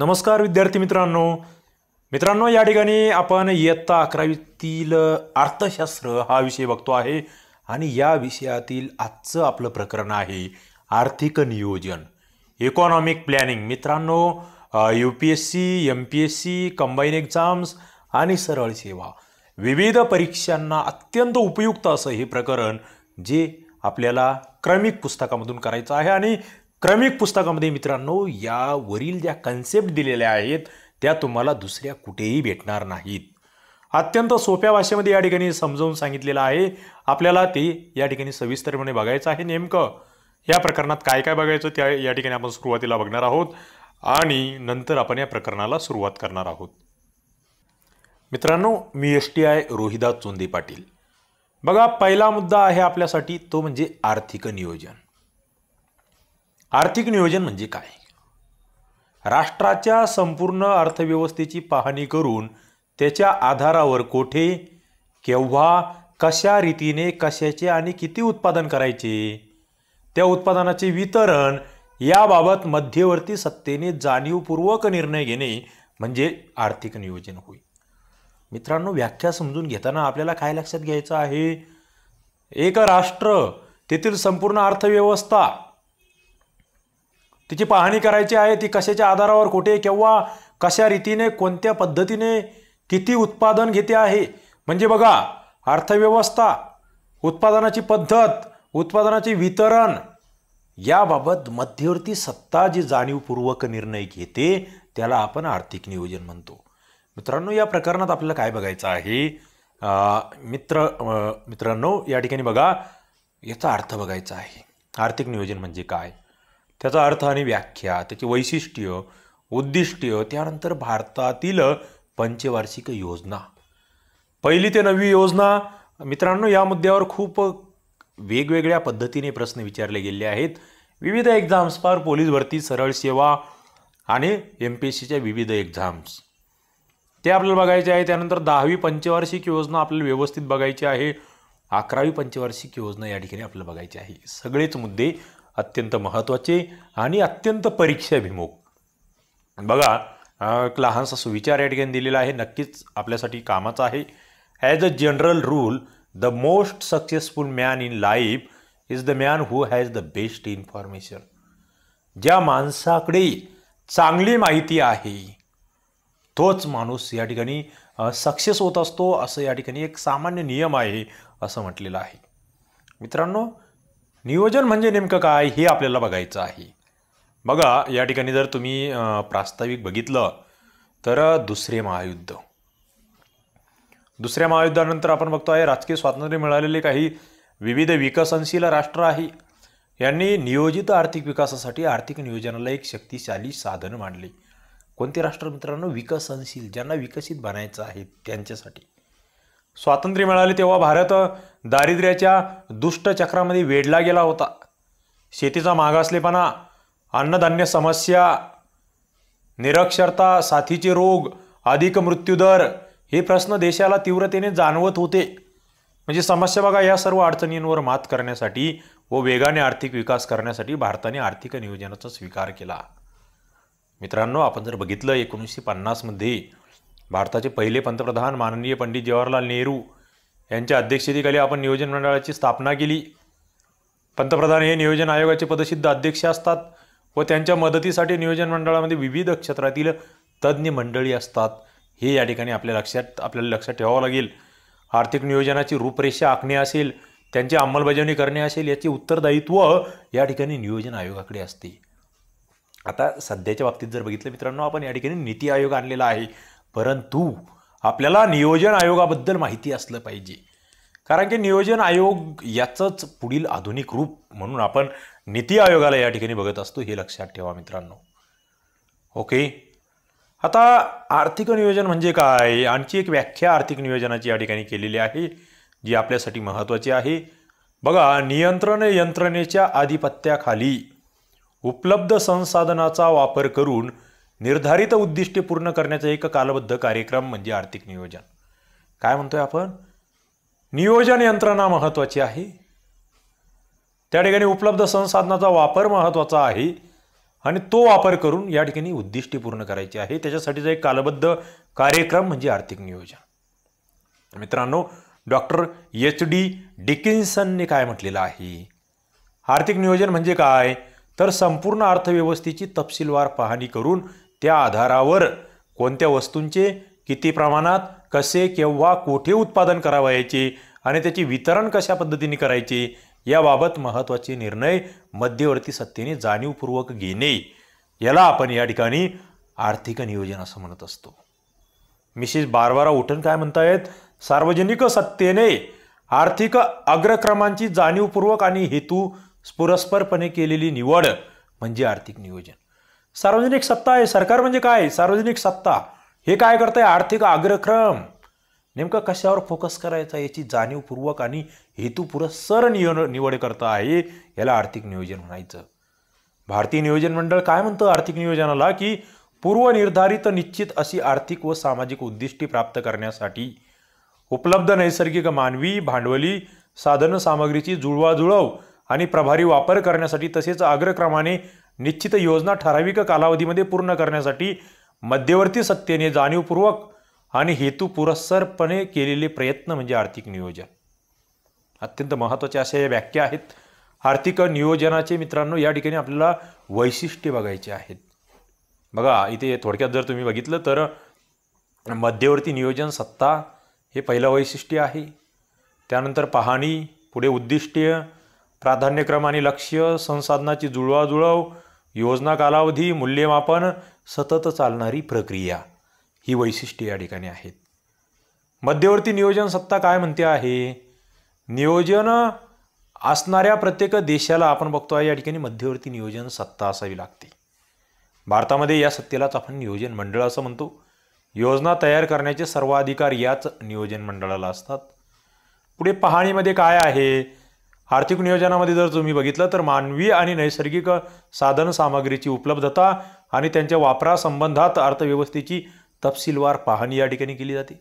नमस्कार विद्यार्थी मित्रांनो मित्रांनो या ठिकाणी आपण इयत्ता अकरावीतील अर्थशास्त्र हा विषय बघतो आहे आणि या विषयातील आजचं आपलं प्रकरण आहे आर्थिक नियोजन इकॉनॉमिक प्लॅनिंग मित्रांनो U P S C M P S C combine exams आणि सरळ सेवा विविध परीक्षांना अत्यंत उपयुक्त असं हे प्रकरण जे आपल्याला क्रमिक पुस्तकामधून करायचं आहे आणि क्रमिक पुस्तकामध्ये मित्रांनो यावरील ज्या कन्सेप्ट दिलेल्या आहेत त्या तुम्हाला दुसऱ्या कुठेही भेटणार नाहीत अत्यंत सोप्या भाषेमध्ये या ठिकाणी समजावून सांगितलेलं आहे आपल्याला ते या ठिकाणी सविस्तरपणे बघायचं आहे नेमकं या प्रकरणात काय काय बघायचं त्या या ठिकाणी आपण सुरुवातीला बघणार आहोत आणि नंतर आपण या प्रकरणाला सुरुवात करणार आहोत मित्रांनो मी S T I Rohidas Chonde Patil बघा पहिला मुद्दा आहे आपल्यासाठी तो म्हणजे आर्थिक नियोजन आर्थिक नियोजन म्हणजे काय राष्ट्राच्या संपूर्ण अर्थव्यवस्थेची पाहणी करून त्याच्या आधारावर कोठे केव्हा कशा रीतीने कशाचे आणि किती उत्पादन करायचे त्या उत्पादनाचे वितरण याबाबत मध्यवर्ती सत्तेने जाणीवपूर्वक निर्णय घेणे म्हणजे आर्थिक नियोजन होईल मित्रांनो व्याख्या समजून घेताना आपल्याला काय लक्षात घ्यायचं आहे एक राष्ट्र तेथील संपूर्ण अर्थव्यवस्था तिची पाहणी करायची आहे ती कशाच्या आधारावर कुठे किंवा कशा रीतीने कोणत्या पद्धतीने किती उत्पादन घेते आहे म्हणजे बघा अर्थव्यवस्था उत्पादनाची पद्धत उत्पादनाचे वितरण याबाबत मध्यवर्ती सत्ता जी जाणीवपूर्वक निर्णय घेते त्याला आपण आर्थिक नियोजन म्हणतो मित्रांनो या प्रकरणात आपल्याला काय बघायचं आहे मित्र मित्रांनो या ठिकाणी बघा याचा अर्थ बघायचा आहे आर्थिक नियोजन म्हणजे काय त्याचा अर्थ आणि व्याख्या त्याची वैशिष्ट्य उद्दिष्ट्य त्यानंतर भारतातील पंचवार्षिक योजना पहिली ते नववी योजना मित्रांनो या मुद्द्यावर खूप वेगवेगळ्या पद्धतीने प्रश्न विचारले गेले आहेत विविध एक्झाम्स पार पोलीस भरती सरळ सेवा आणि एम पी एस सीच्या विविध एक्झाम्स ते आपल्याला बघायचे आहे त्यानंतर दहावी पंचवार्षिक योजना आपल्याला व्यवस्थित बघायची आहे अकरावी पंचवार्षिक योजना या ठिकाणी आपल्याला बघायची आहे सगळेच मुद्दे अत्यंत महत्त्वाचे आणि अत्यंत परीक्षाभिमुख बघा एक लहानसा सुविचार या ठिकाणी दिलेला आहे नक्कीच आपल्यासाठी कामाचा आहे as a general rule the most successful man in life is the man who has the best information ज्या माणसाकडे चांगली माहिती आहे तोच माणूस या ठिकाणी सक्सेस होत असतो असं या ठिकाणी एक सामान्य नियम आहे असं म्हटलेलं आहे मित्रांनो नियोजन म्हणजे नेमकं काय हे आपल्याला बघायचं आहे बघा या ठिकाणी जर तुम्ही प्रास्ताविक बघितलं तर दुसरे महायुद्ध दुसऱ्या महायुद्धानंतर आपण बघतो आहे राजकीय स्वातंत्र्य मिळालेले काही विविध विकसनशील राष्ट्र आहे यांनी नियोजित आर्थिक विकासासाठी आर्थिक नियोजनाला एक शक्तिशाली साधन मांडले कोणते राष्ट्र मित्रांनो विकसनशील ज्यांना विकसित बनायचं आहे त्यांच्यासाठी स्वातंत्र्य मिळाले तेव्हा भारत दारिद्र्याच्या दुष्टचक्रामध्ये वेढला गेला होता शेतीचा मागासलेपणा अन्नधान्य समस्या निरक्षरता साथीचे रोग अधिक मृत्यूदर हे प्रश्न देशाला तीव्रतेने जाणवत होते म्हणजे समस्या बघा या सर्व अडचणींवर मात करण्यासाठी व वेगाने आर्थिक विकास करण्यासाठी भारताने आर्थिक नियोजनाचा स्वीकार केला मित्रांनो आपण जर बघितलं एकोणीसशे पन्नासमध्ये भारताचे पहिले पंतप्रधान माननीय पंडित जवाहरलाल नेहरू यांच्या अध्यक्षतेखाली आपण नियोजन मंडळाची स्थापना केली पंतप्रधान हे नियोजन आयोगाचे पदसिद्ध अध्यक्ष असतात व त्यांच्या मदतीसाठी नियोजन मंडळामध्ये विविध क्षेत्रातील तज्ज्ञ मंडळी असतात हे या ठिकाणी आपल्या लक्षात आपल्याला लक्षात ठेवावं लागेल आर्थिक नियोजनाची रूपरेषा आखणे असेल त्यांची अंमलबजावणी करणे असेल याचे उत्तरदायित्व या ठिकाणी नियोजन आयोगाकडे असते आता सध्याच्या बाबतीत जर बघितलं मित्रांनो आपण या ठिकाणी नीती आयोग आणलेला आहे परंतु आपल्याला नियोजन आयोगाबद्दल माहिती असलं पाहिजे कारण की नियोजन आयोग याचंच पुढील आधुनिक रूप म्हणून आपण नीती आयोगाला या ठिकाणी बघत असतो हे लक्षात ठेवा मित्रांनो ओके आता आर्थिक नियोजन म्हणजे काय आणखी एक व्याख्या आर्थिक नियोजनाची या ठिकाणी केलेली आहे जी आपल्यासाठी महत्त्वाची आहे बघा नियंत्रण यंत्रणेच्या आधिपत्याखाली उपलब्ध संसाधनाचा वापर करून निर्धारित उद्दिष्टे पूर्ण करण्याचा एक कालबद्ध कार्यक्रम म्हणजे आर्थिक नियोजन काय म्हणतोय आपण नियोजन यंत्रणा महत्वाची आहे त्या ठिकाणी उपलब्ध संसाधनाचा वापर महत्वाचा आहे आणि तो वापर करून या ठिकाणी उद्दिष्टे पूर्ण करायची आहे त्याच्यासाठीचा एक कालबद्ध कार्यक्रम म्हणजे आर्थिक नियोजन मित्रांनो डॉक्टर एच डी डिकिन्सनने काय म्हटलेलं आहे आर्थिक नियोजन म्हणजे काय तर संपूर्ण अर्थव्यवस्थेची तपशीलवार पाहणी करून त्या आधारावर कोणत्या वस्तूंचे किती प्रमाणात कसे केव्हा कोठे उत्पादन याचे आणि त्याचे वितरण कशा पद्धतीने करायचे याबाबत महत्त्वाचे निर्णय मध्यवर्ती सत्तेने जाणीवपूर्वक घेणे याला आपण या ठिकाणी आर्थिक नियोजन असं म्हणत असतो मिसेस बारबारा उठन काय म्हणतायत सार्वजनिक सत्तेने आर्थिक अग्रक्रमांची जाणीवपूर्वक आणि हेतू पुरस्परपणे केलेली निवड म्हणजे आर्थिक नियोजन सार्वजनिक सत्ता आहे सरकार म्हणजे काय सार्वजनिक सत्ता हे काय करतंय आर्थिक अग्रक्रम नेमकं कशावर फोकस करायचा याची जाणीवपूर्वक आणि हेतुपुरस्सर निय निवड करता आहे याला आर्थिक नियोजन म्हणायचं भारतीय नियोजन मंडळ काय म्हणतं आर्थिक नियोजनाला की पूर्वनिर्धारित निश्चित अशी आर्थिक व सामाजिक उद्दिष्टे प्राप्त करण्यासाठी उपलब्ध नैसर्गिक मानवी भांडवली साधन सामग्रीची जुळवाजुळव आणि प्रभारी वापर करण्यासाठी तसेच अग्रक्रमाने निश्चित योजना ठराविक कालावधीमध्ये पूर्ण करण्यासाठी मध्यवर्ती सत्तेने जाणीवपूर्वक आणि हेतुपुरस्सरपणे केलेले प्रयत्न म्हणजे आर्थिक नियोजन अत्यंत महत्त्वाचे असे या व्याख्या आहेत आर्थिक नियोजनाचे मित्रांनो या ठिकाणी आपल्याला वैशिष्ट्ये बघायचे आहेत बघा इथे थोडक्यात जर तुम्ही बघितलं तर मध्यवर्ती नियोजन सत्ता हे पहिलं वैशिष्ट्य आहे त्यानंतर पाहणी पुढे उद्दिष्ट्य प्राधान्यक्रम आणि लक्ष संसाधनाची जुळवाजुळव योजना कालावधी मूल्यमापन सतत चालणारी प्रक्रिया ही वैशिष्ट्ये या ठिकाणी आहेत मध्यवर्ती नियोजन सत्ता काय म्हणते आहे नियोजन असणाऱ्या प्रत्येक देशाला आपण बघतो आहे या ठिकाणी मध्यवर्ती नियोजन सत्ता असावी लागते भारतामध्ये या सत्तेलाच आपण नियोजन मंडळ असं म्हणतो योजना तयार करण्याचे सर्वाधिकार याच नियोजन मंडळाला असतात पुढे पाहणीमध्ये काय आहे आर्थिक नियोजनामध्ये जर तुम्ही बघितलं तर मानवी आणि नैसर्गिक साधन सामग्रीची उपलब्धता आणि त्यांच्या वापरासंबंधात अर्थव्यवस्थेची तपशीलवार पाहणी या ठिकाणी केली जाते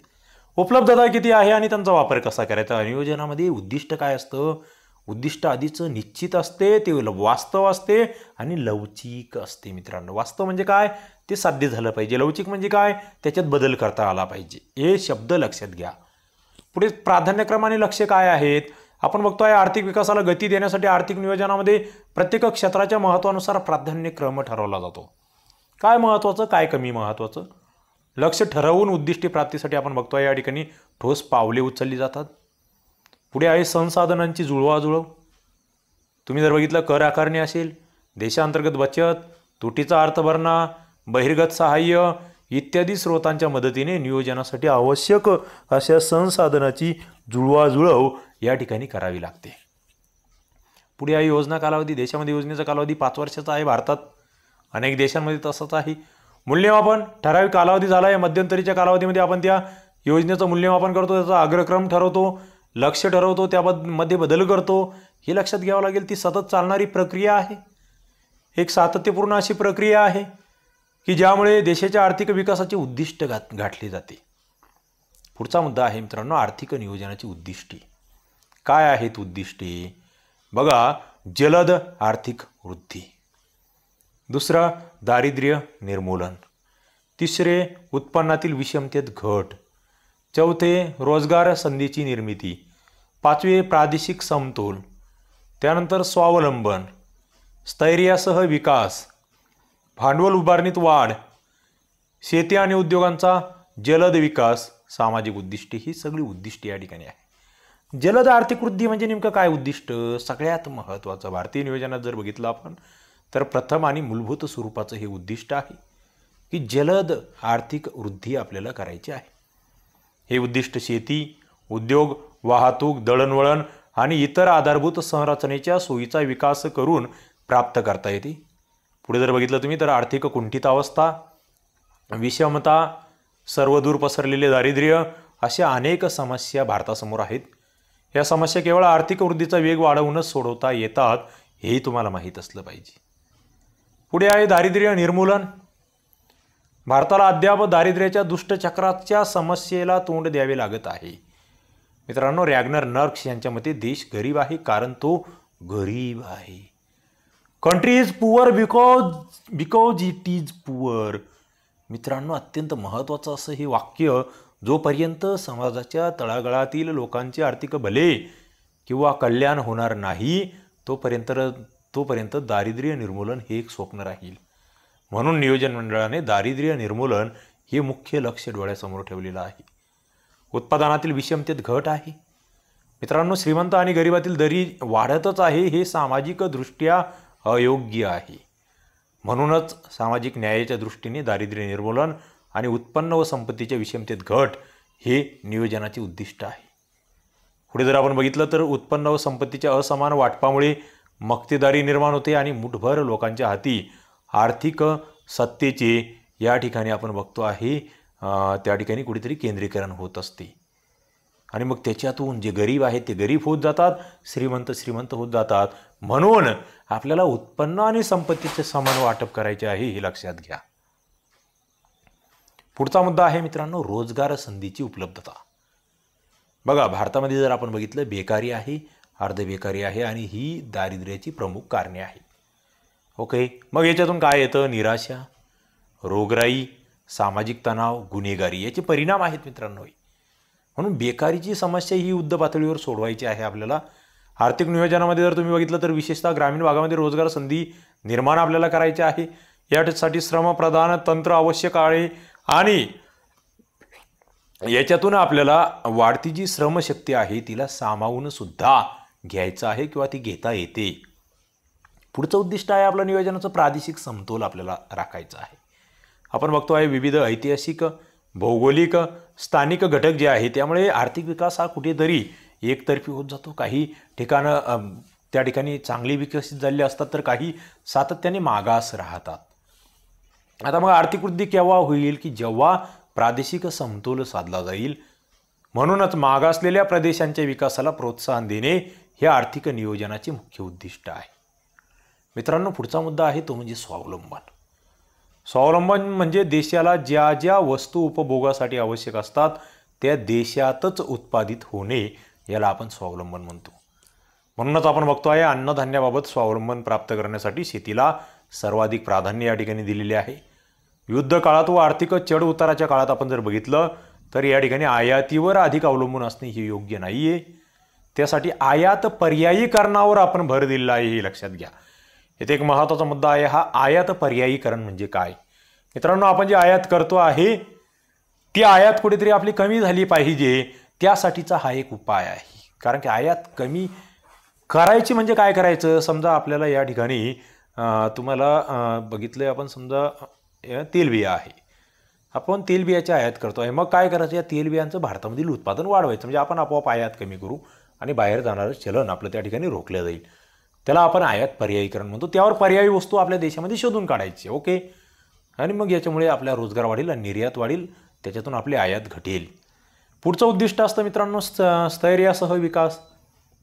उपलब्धता किती आहे आणि त्यांचा वापर कसा करायचा नियोजनामध्ये उद्दिष्ट काय असतं उद्दिष्ट आधीच निश्चित असते ते वास्तव असते आणि लवचिक असते मित्रांनो वास्तव म्हणजे काय ते साध्य झालं पाहिजे लवचिक म्हणजे काय त्याच्यात बदल करता आला पाहिजे हे शब्द लक्षात घ्या पुढे प्राधान्यक्रमाने लक्ष काय आहेत आपण बघतो आहे आर्थिक विकासाला गती देण्यासाठी आर्थिक नियोजनामध्ये प्रत्येक क्षेत्राच्या महत्त्वानुसार क्रम ठरवला जातो काय महत्त्वाचं काय कमी महत्त्वाचं लक्ष ठरवून उद्दिष्टी प्राप्तीसाठी आपण बघतो या ठिकाणी ठोस पावले उचलली जातात पुढे आहे संसाधनांची जुळवाजुळव तुम्ही जर बघितलं कर आकारणी असेल देशांतर्गत बचत तुटीचा अर्थभरणा बहिर्गत सहाय्य इत्यादी स्रोतांच्या मदतीने नियोजनासाठी आवश्यक अशा संसाधनाची जुळवाजुळव या ठिकाणी करावी लागते पुढे हा योजना कालावधी देशामध्ये योजनेचा कालावधी पाच वर्षाचा आहे भारतात अनेक देशांमध्ये तसंच आहे मूल्यमापन ठराविक कालावधी झाला आहे मध्यंतरीच्या कालावधीमध्ये आपण त्या योजनेचं मूल्यमापन करतो त्याचा अग्रक्रम ठरवतो लक्ष ठरवतो त्यामध्ये बदल करतो हे लक्षात घ्यावं लागेल ती सतत चालणारी प्रक्रिया आहे एक सातत्यपूर्ण अशी प्रक्रिया आहे की ज्यामुळे देशाच्या आर्थिक विकासाचे उद्दिष्ट घात गाठले जाते पुढचा मुद्दा आहे मित्रांनो आर्थिक नियोजनाची उद्दिष्टे काय आहेत उद्दिष्टे बघा जलद आर्थिक वृद्धी दुसरं दारिद्र्य निर्मूलन तिसरे उत्पन्नातील विषमतेत घट चौथे रोजगार संधीची निर्मिती पाचवे प्रादेशिक समतोल त्यानंतर स्वावलंबन स्थैर्यासह विकास भांडवल उभारणीत वाढ शेती आणि उद्योगांचा जलद विकास सामाजिक उद्दिष्टे ही सगळी उद्दिष्टे या ठिकाणी आहे जलद आर्थिक वृद्धी म्हणजे नेमकं काय उद्दिष्ट सगळ्यात महत्त्वाचं भारतीय नियोजनात जर बघितलं आपण तर प्रथम आणि मूलभूत स्वरूपाचं हे उद्दिष्ट आहे की जलद आर्थिक वृद्धी आपल्याला करायची आहे हे उद्दिष्ट शेती उद्योग वाहतूक दळणवळण आणि इतर आधारभूत संरचनेच्या सोयीचा विकास करून प्राप्त करता येते पुढे जर बघितलं तुम्ही तर आर्थिक कुंठितावस्था विषमता सर्व दूर पसरलेले दारिद्र्य अशा अनेक समस्या भारतासमोर आहेत या समस्या केवळ आर्थिक वृद्धीचा वेग वाढवूनच सोडवता येतात हेही तुम्हाला माहीत असलं पाहिजे पुढे आहे दारिद्र्य निर्मूलन भारताला अद्याप दारिद्र्याच्या दुष्टचक्राच्या समस्येला तोंड द्यावे लागत आहे मित्रांनो रॅग्नर नर्क्स यांच्या मते देश गरीब आहे कारण तो गरीब आहे country is poor because because it is poor मित्रांनो अत्यंत महत्त्वाचं असं हे वाक्य जोपर्यंत समाजाच्या तळागाळातील लोकांचे आर्थिक भले किंवा कल्याण होणार नाही तोपर्यंत तोपर्यंत दारिद्र्य निर्मूलन हे एक स्वप्न राहील म्हणून नियोजन मंडळाने दारिद्र्य निर्मूलन हे मुख्य लक्ष डोळ्यासमोर ठेवलेलं आहे उत्पादनातील विषमतेत घट आहे मित्रांनो श्रीमंत आणि गरिबातील दरी वाढतच आहे हे सामाजिकदृष्ट्या अयोग्य आहे म्हणूनच सामाजिक न्यायाच्या दृष्टीने दारिद्र्य निर्मूलन आणि उत्पन्न व संपत्तीच्या विषमतेत घट हे नियोजनाचे उद्दिष्ट आहे पुढे जर आपण बघितलं तर उत्पन्न व संपत्तीच्या असमान वाटपामुळे मक्तेदारी निर्माण होते आणि मुठभर लोकांच्या हाती आर्थिक सत्तेचे या ठिकाणी आपण बघतो आहे त्या ठिकाणी कुठेतरी केंद्रीकरण होत असते आणि मग त्याच्यातून जे गरीब आहेत ते गरीब होत जातात श्रीमंत श्रीमंत होत जातात म्हणून आपल्याला उत्पन्न आणि संपत्तीचे समान वाटप करायचे आहे हे लक्षात घ्या पुढचा मुद्दा आहे मित्रांनो रोजगार संधीची उपलब्धता बघा भारतामध्ये जर आपण बघितलं बेकारी आहे अर्ध बेकारी आहे आणि ही दारिद्र्याची प्रमुख कारणे आहेत ओके मग याच्यातून काय येतं निराशा रोगराई सामाजिक तणाव गुन्हेगारी याचे परिणाम आहेत मित्रांनो म्हणून बेकारीची समस्या ही युद्ध पातळीवर सोडवायची आहे आपल्याला आर्थिक नियोजनामध्ये जर तुम्ही बघितलं तर विशेषतः ग्रामीण भागामध्ये रोजगार संधी निर्माण आपल्याला करायची आहे यासाठी श्रमप्रधान तंत्र आवश्यक आहे आणि याच्यातून आपल्याला वाढती जी श्रमशक्ती आहे तिला सामावून सुद्धा घ्यायचं आहे किंवा ती घेता येते पुढचं उद्दिष्ट आहे आपलं नियोजनाचं प्रादेशिक समतोल आपल्याला राखायचा आहे आपण बघतो आहे विविध ऐतिहासिक भौगोलिक स्थानिक घटक जे आहे त्यामुळे आर्थिक विकास हा कुठेतरी एकतर्फी होत जातो काही ठिकाणं त्या ठिकाणी चांगली विकसित झालेली असतात तर काही सातत्याने मागास राहतात आता मग आर्थिक वृद्धी केव्हा होईल की जेव्हा प्रादेशिक समतोल साधला जाईल म्हणूनच मागासलेल्या प्रदेशांच्या विकासाला प्रोत्साहन देणे हे आर्थिक नियोजनाचे मुख्य उद्दिष्ट आहे मित्रांनो पुढचा मुद्दा आहे तो म्हणजे स्वावलंबन स्वावलंबन म्हणजे देशाला ज्या ज्या वस्तू उपभोगासाठी आवश्यक असतात त्या देशातच उत्पादित होणे याला आपण स्वावलंबन म्हणतो म्हणूनच आपण बघतो आहे अन्नधान्याबाबत स्वावलंबन प्राप्त करण्यासाठी शेतीला सर्वाधिक प्राधान्य या ठिकाणी दिलेले आहे युद्ध काळात व आर्थिक चढ उताराच्या काळात आपण जर बघितलं तर या ठिकाणी आयातीवर अधिक अवलंबून असणे हे योग्य नाही आहे त्यासाठी आयात पर्यायीकरणावर आपण भर दिलेला आहे हे लक्षात घ्या येथे एक महत्त्वाचा मुद्दा आहे हा आयात पर्यायीकरण म्हणजे काय मित्रांनो आपण जे आयात करतो आहे ती आयात कुठेतरी आपली कमी झाली पाहिजे त्यासाठीचा हा एक उपाय आहे कारण की आयात कमी करायची म्हणजे काय करायचं समजा आपल्याला या ठिकाणी तुम्हाला बघितलं आपण समजा तेलबिया आहे आपण तेलबियाची आयात करतो आहे मग काय करायचं या तेलबियांचं भारतामधील उत्पादन वाढवायचं म्हणजे आपण आपोआप आयात कमी करू आणि बाहेर जाणारं चलन आपलं त्या ठिकाणी रोखलं जाईल त्याला आपण आयात पर्यायीकरण म्हणतो त्यावर पर्यायी वस्तू आपल्या देशामध्ये शोधून काढायची ओके आणि मग याच्यामुळे आपला रोजगार वाढेल आणि निर्यात वाढेल त्याच्यातून आपली आयात घटेल पुढचं उद्दिष्ट असतं मित्रांनो स स्थैर्यासह विकास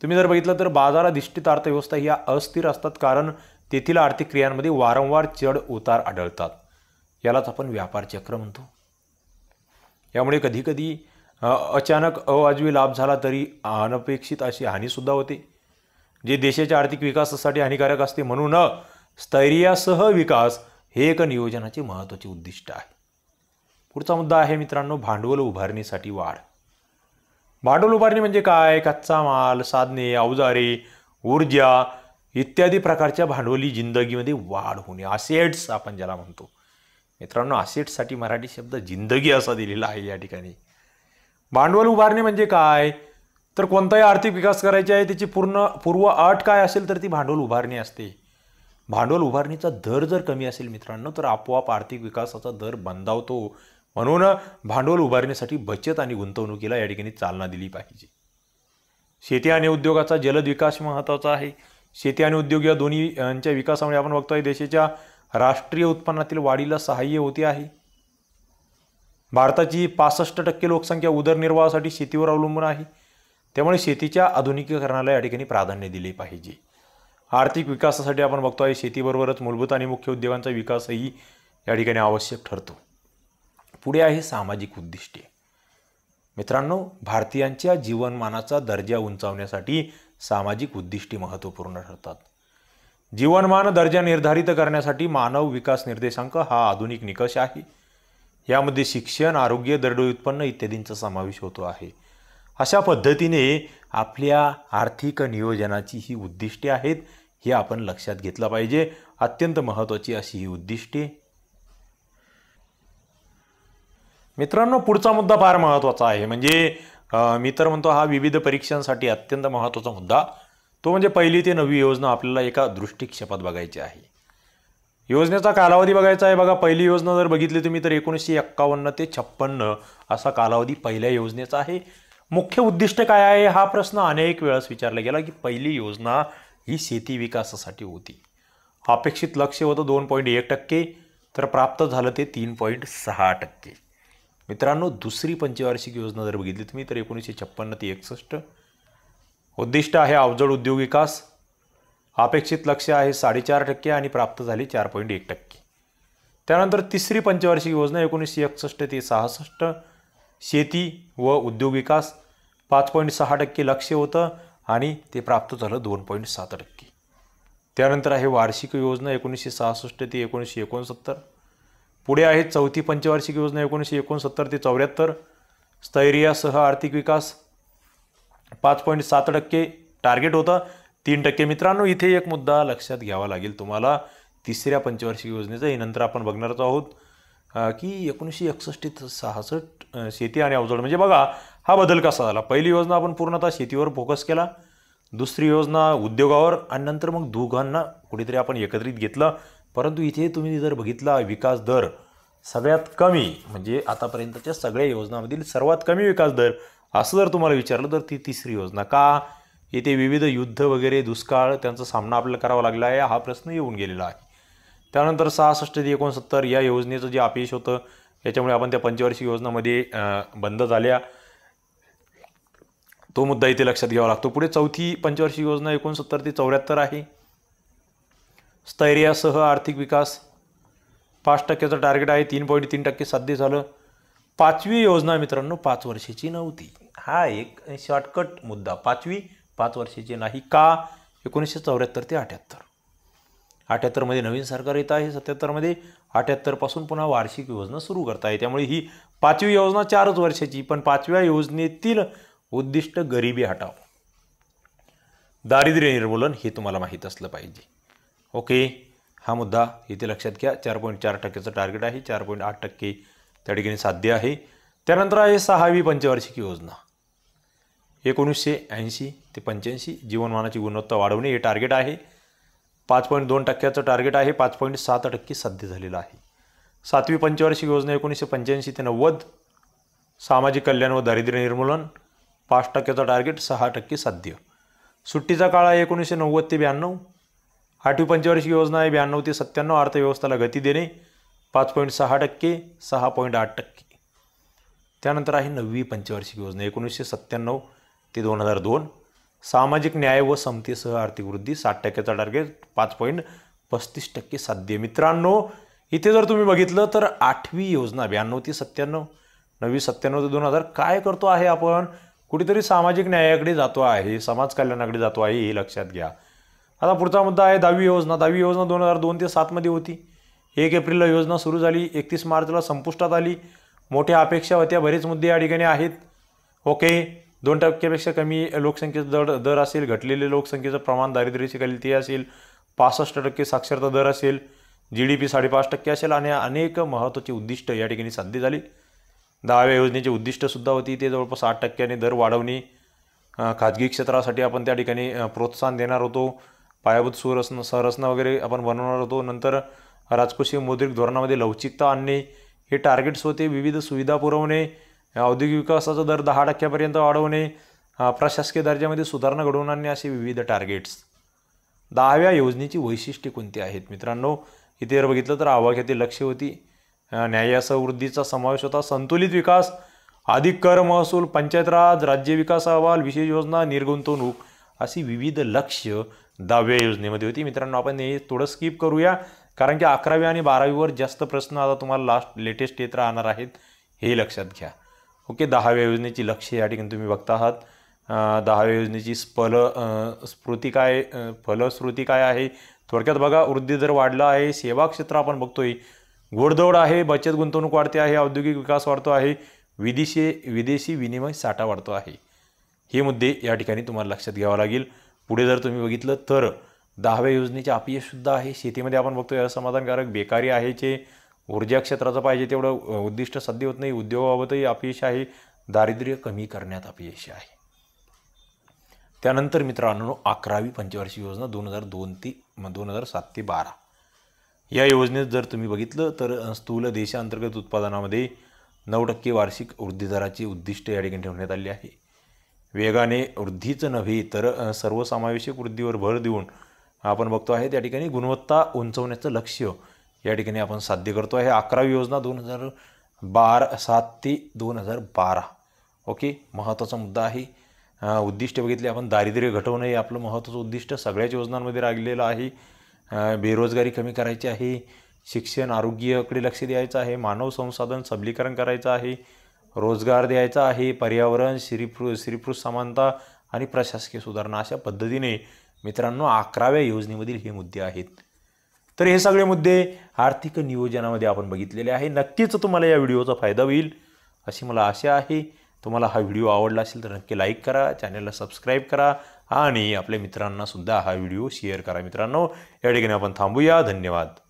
तुम्ही जर बघितलं तर बाजाराधिष्ठित अर्थव्यवस्था ही अस्थिर असतात कारण तेथील आर्थिक क्रियांमध्ये वारंवार चढ उतार आढळतात यालाच आपण व्यापार चक्र म्हणतो यामुळे कधीकधी अचानक अवाजवी लाभ झाला तरी अनपेक्षित अशी हानीसुद्धा होते जे देशाच्या आर्थिक विकासासाठी हानिकारक असते म्हणून स्थैर्यासह विकास हे एक नियोजनाचे महत्त्वाचे उद्दिष्ट आहे पुढचा मुद्दा आहे मित्रांनो भांडवल उभारणीसाठी वाढ भांडवल उभारणी म्हणजे काय कच्चा माल साधने अवजारे ऊर्जा इत्यादी प्रकारच्या भांडवली जिंदगीमध्ये वाढ होणे असेट्स आपण ज्याला म्हणतो मित्रांनो असेट्ससाठी मराठी शब्द जिंदगी असा दिलेला आहे या ठिकाणी भांडवल उभारणे म्हणजे काय तर कोणताही आर्थिक विकास करायचा आहे त्याची पूर्ण पूर्व अट काय असेल तर ती भांडवल उभारणी असते भांडवल उभारणीचा दर जर कमी असेल मित्रांनो तर आपोआप आर्थिक विकासाचा दर बंदावतो म्हणून भांडवल उभारणीसाठी बचत आणि गुंतवणुकीला या ठिकाणी चालना दिली पाहिजे शेती आणि उद्योगाचा जलद विकास महत्त्वाचा आहे शेती आणि उद्योग या दोन्ही यांच्या विकासामुळे आपण बघतोय देशाच्या राष्ट्रीय उत्पन्नातील वाढीला सहाय्य होते आहे भारताची पासष्ट टक्के लोकसंख्या उदरनिर्वाहासाठी शेतीवर अवलंबून आहे त्यामुळे शेतीच्या आधुनिकीकरणाला या ठिकाणी प्राधान्य दिले पाहिजे आर्थिक विकासासाठी आपण बघतो आहे शेतीबरोबरच मूलभूत आणि मुख्य उद्योगांचा विकासही या ठिकाणी आवश्यक ठरतो पुढे आहे सामाजिक उद्दिष्टे मित्रांनो भारतीयांच्या जीवनमानाचा दर्जा उंचावण्यासाठी सामाजिक उद्दिष्टे महत्त्वपूर्ण ठरतात जीवनमान दर्जा निर्धारित करण्यासाठी मानव विकास निर्देशांक हा आधुनिक निकष आहे यामध्ये शिक्षण आरोग्य दरडोई उत्पन्न इत्यादींचा समावेश होतो आहे अशा पद्धतीने आपल्या आर्थिक नियोजनाची ही उद्दिष्टे आहेत हे आपण लक्षात घेतलं पाहिजे अत्यंत महत्त्वाची अशी ही उद्दिष्टे मित्रांनो पुढचा मुद्दा फार महत्त्वाचा आहे म्हणजे मी तर म्हणतो हा विविध परीक्षांसाठी अत्यंत महत्त्वाचा मुद्दा तो म्हणजे पहिली ते नवी योजना आपल्याला एका दृष्टिक्षेपात बघायची आहे योजनेचा कालावधी बघायचा आहे बघा पहिली योजना जर बघितली तुम्ही तर एकोणीसशे एक्कावन्न ते छप्पन्न असा कालावधी पहिल्या योजनेचा आहे मुख्य उद्दिष्ट काय आहे हा प्रश्न अनेक वेळेस विचारला गेला की पहिली योजना ही शेती विकासासाठी होती अपेक्षित लक्ष होतं दोन पॉईंट एक टक्के तर प्राप्त झालं ते तीन पॉईंट सहा टक्के मित्रांनो दुसरी पंचवार्षिक योजना जर बघितली तुम्ही तर एकोणीसशे छप्पन्न ते एकसष्ट उद्दिष्ट आहे अवजड उद्योग विकास अपेक्षित लक्ष आहे साडेचार टक्के आणि प्राप्त झाली चार पॉईंट एक टक्के त्यानंतर तिसरी पंचवार्षिक योजना एकोणीसशे एकसष्ट ते सहासष्ट शेती व उद्योग विकास पाच पॉईंट सहा टक्के लक्ष्य होतं आणि ते प्राप्त झालं दोन पॉईंट सात टक्के त्यानंतर आहे वार्षिक योजना एकोणीसशे सहासष्ट ते एकोणीसशे एकोणसत्तर पुढे आहे चौथी पंचवार्षिक योजना एकोणीसशे एकोणसत्तर ते चौऱ्याहत्तर स्थैर्यासह आर्थिक विकास पाच पॉईंट सात टक्के टार्गेट होतं तीन टक्के मित्रांनो इथे एक मुद्दा लक्षात घ्यावा लागेल तुम्हाला तिसऱ्या पंचवार्षिक योजनेचं हे नंतर आपण बघणारच आहोत की एकोणीसशे एकसष्ट ते सहासष्ट शेती आणि अवजड म्हणजे बघा हा बदल कसा झाला पहिली योजना आपण पूर्णतः शेतीवर फोकस केला दुसरी योजना उद्योगावर आणि नंतर मग दोघांना कुठेतरी आपण एकत्रित घेतलं परंतु इथे तुम्ही जर बघितला विकास दर सगळ्यात कमी म्हणजे आतापर्यंतच्या सगळ्या योजनामधील सर्वात कमी विकास दर असं जर तुम्हाला विचारलं तर ती तिसरी योजना का येथे विविध युद्ध वगैरे दुष्काळ त्यांचा सामना आपल्याला करावा लागला आहे हा प्रश्न येऊन गेलेला आहे त्यानंतर सहासष्ट ते एकोणसत्तर या योजनेचं जे अपयश होतं याच्यामुळे आपण त्या पंचवार्षिक योजनामध्ये बंद झाल्या तो मुद्दा इथे लक्षात घ्यावा लागतो पुढे चौथी पंचवार्षिक योजना एकोणसत्तर ते चौऱ्याहत्तर आहे स्थैर्यासह आर्थिक विकास पाच टक्क्याचं टार्गेट आहे तीन पॉईंट तीन टक्के साध्य झालं पाचवी योजना मित्रांनो पाच वर्षाची नव्हती हा एक शॉर्टकट मुद्दा पाचवी पाच वर्षाची नाही का एकोणीसशे चौऱ्याहत्तर ते अठ्याहत्तर अठ्याहत्तरमध्ये नवीन सरकार येत आहे सत्याहत्तरमध्ये अठ्याहत्तरपासून पुन्हा वार्षिक योजना सुरू करता आहे त्यामुळे ही पाचवी योजना चारच वर्षाची पण पाचव्या योजनेतील उद्दिष्ट गरिबी हटाव दारिद्र्य निर्मूलन हे तुम्हाला माहीत असलं पाहिजे ओके हा मुद्दा इथे लक्षात घ्या चार पॉईंट चार टक्केचं टार्गेट आहे चार पॉईंट आठ टक्के त्या ठिकाणी साध्य आहे त्यानंतर आहे सहावी पंचवार्षिक योजना एकोणीसशे ऐंशी ते पंच्याऐंशी जीवनमानाची गुणवत्ता वाढवणे हे टार्गेट आहे पाच पॉईंट दोन टक्क्याचं टार्गेट आहे पाच पॉईंट सात टक्के साध्य झालेलं आहे सातवी पंचवार्षिक योजना एकोणीसशे पंच्याऐंशी ते नव्वद सामाजिक कल्याण व दारिद्र्य निर्मूलन पाच टक्क्याचं टार्गेट सहा टक्के साध्य सुट्टीचा काळ आहे एकोणीसशे नव्वद ते ब्याण्णव आठवी पंचवार्षिक योजना आहे ब्याण्णव ते सत्त्याण्णव अर्थव्यवस्थेला गती देणे पाच पॉईंट सहा टक्के सहा पॉईंट आठ टक्के त्यानंतर आहे नववी पंचवार्षिक योजना एकोणीसशे सत्त्याण्णव ते दोन हजार दोन सामाजिक न्याय व समतेसह आर्थिक वृद्धी साठ टक्क्याचा टार्गेट पाच पॉईंट पस्तीस टक्के साध्य मित्रांनो इथे जर तुम्ही बघितलं तर आठवी योजना ब्याण्णव ते सत्त्याण्णव नववी सत्त्याण्णव ते दोन हजार काय करतो आहे आपण कुठेतरी सामाजिक न्यायाकडे जातो आहे समाज कल्याणाकडे जातो आहे हे लक्षात घ्या आता पुढचा मुद्दा आहे दहावी योजना दहावी योजना दोन हजार दोन ते सातमध्ये होती एक एप्रिलला योजना सुरू झाली एकतीस मार्चला संपुष्टात आली मोठ्या अपेक्षा होत्या बरेच मुद्दे या ठिकाणी आहेत ओके दोन टक्क्यापेक्षा कमी लोकसंख्येचा दर दर असेल घटलेले लोकसंख्येचं प्रमाण दारिद्र्यसेखाली ते असेल पासष्ट टक्के साक्षरता दर असेल जी डी पी साडेपाच टक्के असेल आणि अनेक महत्त्वाची उद्दिष्ट या ठिकाणी साध्य झाली दहाव्या योजनेचे उद्दिष्टसुद्धा होती ते जवळपास आठ टक्क्याने दर वाढवणे खाजगी क्षेत्रासाठी आपण त्या ठिकाणी प्रोत्साहन देणार होतो पायाभूत सुरसना संरचना वगैरे आपण बनवणार होतो नंतर राजकोषीय मौद्रिक धोरणामध्ये लवचिकता आणणे हे टार्गेट्स होते विविध सुविधा पुरवणे औद्योगिक विकासाचा दर दहा टक्क्यापर्यंत वाढवणे प्रशासकीय दर्जामध्ये सुधारणा घडवून आणणे असे विविध टार्गेट्स दहाव्या योजनेची वैशिष्ट्ये कोणती आहेत मित्रांनो इथे जर बघितलं तर आवाक्यातील लक्ष होती न्याय्यासवृद्धीचा समावेश होता संतुलित विकास अधिक कर महसूल पंचायत राज राज्य विकास अहवाल विशेष योजना निर्गुंतवणूक अशी विविध लक्ष्य दहाव्या योजनेमध्ये होती मित्रांनो आपण हे थोडं स्किप करूया कारण की अकरावी आणि बारावीवर जास्त प्रश्न आता तुम्हाला लास्ट लेटेस्ट येत राहणार आहेत हे लक्षात घ्या ओके दहाव्या योजनेची लक्ष्य या ठिकाणी तुम्ही बघता आहात दहाव्या योजनेची स्फल स्फृती काय फलश्रुती काय आहे थोडक्यात बघा वृद्धी जर वाढला आहे सेवा क्षेत्र आपण बघतोय घोडदौड आहे बचत गुंतवणूक वाढते आहे औद्योगिक विकास वाढतो आहे विदेशी विदेशी विनिमय साठा वाढतो आहे हे मुद्दे या ठिकाणी तुम्हाला लक्षात घ्यावा लागेल पुढे जर तुम्ही बघितलं तर दहाव्या योजनेचे अपयशसुद्धा आहे शेतीमध्ये आपण बघतोय समाधानकारक बेकारी आहे जे ऊर्जा क्षेत्राचं पाहिजे तेवढं उद्दिष्ट साध्य होत नाही उद्योगाबाबतही अपयश आहे दारिद्र्य कमी करण्यात अपयश आहे त्यानंतर मित्रांनो अकरावी पंचवार्षिक योजना दोन हजार दोन ते दोन हजार सात ते बारा या योजनेत जर तुम्ही बघितलं तर स्थूल देशांतर्गत उत्पादनामध्ये नऊ टक्के वार्षिक वृद्धीदराची उद्दिष्ट या ठिकाणी ठेवण्यात आली आहे वेगाने वृद्धीचं नव्हे तर सर्वसमावेशक वृद्धीवर भर देऊन आपण बघतो आहे त्या ठिकाणी गुणवत्ता उंचवण्याचं लक्ष्य या ठिकाणी आपण साध्य करतो आहे अकरावी योजना दोन हजार बारा सात ते दोन हजार बारा ओके महत्त्वाचा मुद्दा आहे उद्दिष्ट बघितले आपण दारिद्र्य घटवणं हे आपलं महत्त्वाचं उद्दिष्ट सगळ्याच योजनांमध्ये राहिलेलं आहे बेरोजगारी कमी करायची आहे शिक्षण आरोग्यकडे लक्ष द्यायचं आहे मानव संसाधन सबलीकरण करायचं आहे रोजगार द्यायचा आहे पर्यावरण श्रीपृ श्रीपृष समानता आणि प्रशासकीय सुधारणा अशा पद्धतीने मित्रांनो अकराव्या योजनेमधील हे मुद्दे आहेत तर हे सगळे मुद्दे आर्थिक नियोजनामध्ये आपण बघितलेले आहे नक्कीच तुम्हाला या व्हिडिओचा फायदा होईल अशी मला आशा आहे तुम्हाला हा व्हिडिओ आवडला असेल तर नक्की लाईक करा चॅनलला सबस्क्राईब करा आणि आपल्या मित्रांनासुद्धा हा व्हिडिओ शेअर करा मित्रांनो या ठिकाणी आपण थांबूया धन्यवाद